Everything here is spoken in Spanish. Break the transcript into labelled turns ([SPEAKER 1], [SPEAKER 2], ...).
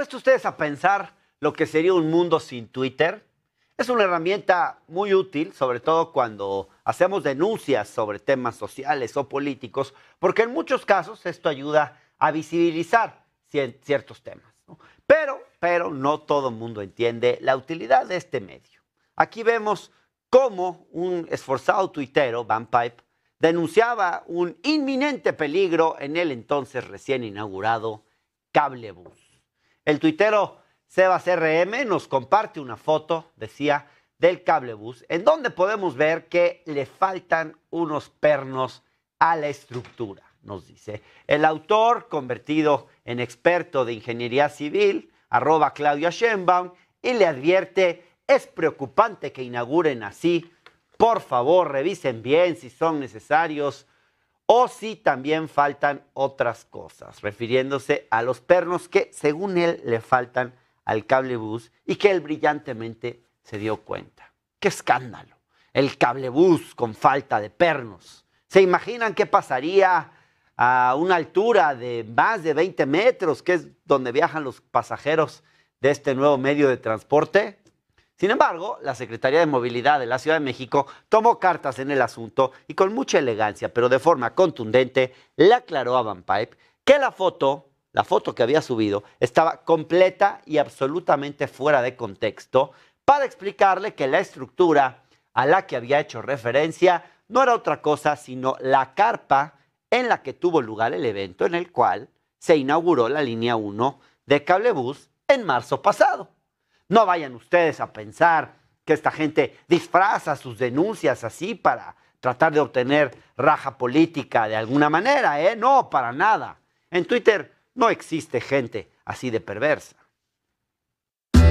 [SPEAKER 1] puesto ustedes a pensar lo que sería un mundo sin Twitter? Es una herramienta muy útil, sobre todo cuando hacemos denuncias sobre temas sociales o políticos, porque en muchos casos esto ayuda a visibilizar ciertos temas. Pero, pero no todo el mundo entiende la utilidad de este medio. Aquí vemos cómo un esforzado tuitero, Van Pipe, denunciaba un inminente peligro en el entonces recién inaugurado Cablebus. El tuitero Sebas nos comparte una foto, decía, del cablebus, en donde podemos ver que le faltan unos pernos a la estructura, nos dice. El autor, convertido en experto de ingeniería civil, arroba Claudia Schenbaum, y le advierte, es preocupante que inauguren así. Por favor, revisen bien si son necesarios o si también faltan otras cosas, refiriéndose a los pernos que, según él, le faltan al cablebús y que él brillantemente se dio cuenta. ¡Qué escándalo! El cablebús con falta de pernos. ¿Se imaginan qué pasaría a una altura de más de 20 metros, que es donde viajan los pasajeros de este nuevo medio de transporte? Sin embargo, la Secretaría de Movilidad de la Ciudad de México tomó cartas en el asunto y con mucha elegancia, pero de forma contundente, le aclaró a Van Pipe que la foto, la foto que había subido, estaba completa y absolutamente fuera de contexto para explicarle que la estructura a la que había hecho referencia no era otra cosa sino la carpa en la que tuvo lugar el evento en el cual se inauguró la línea 1 de Cablebus en marzo pasado. No vayan ustedes a pensar que esta gente disfraza sus denuncias así para tratar de obtener raja política de alguna manera, ¿eh? No, para nada. En Twitter no existe gente así de perversa.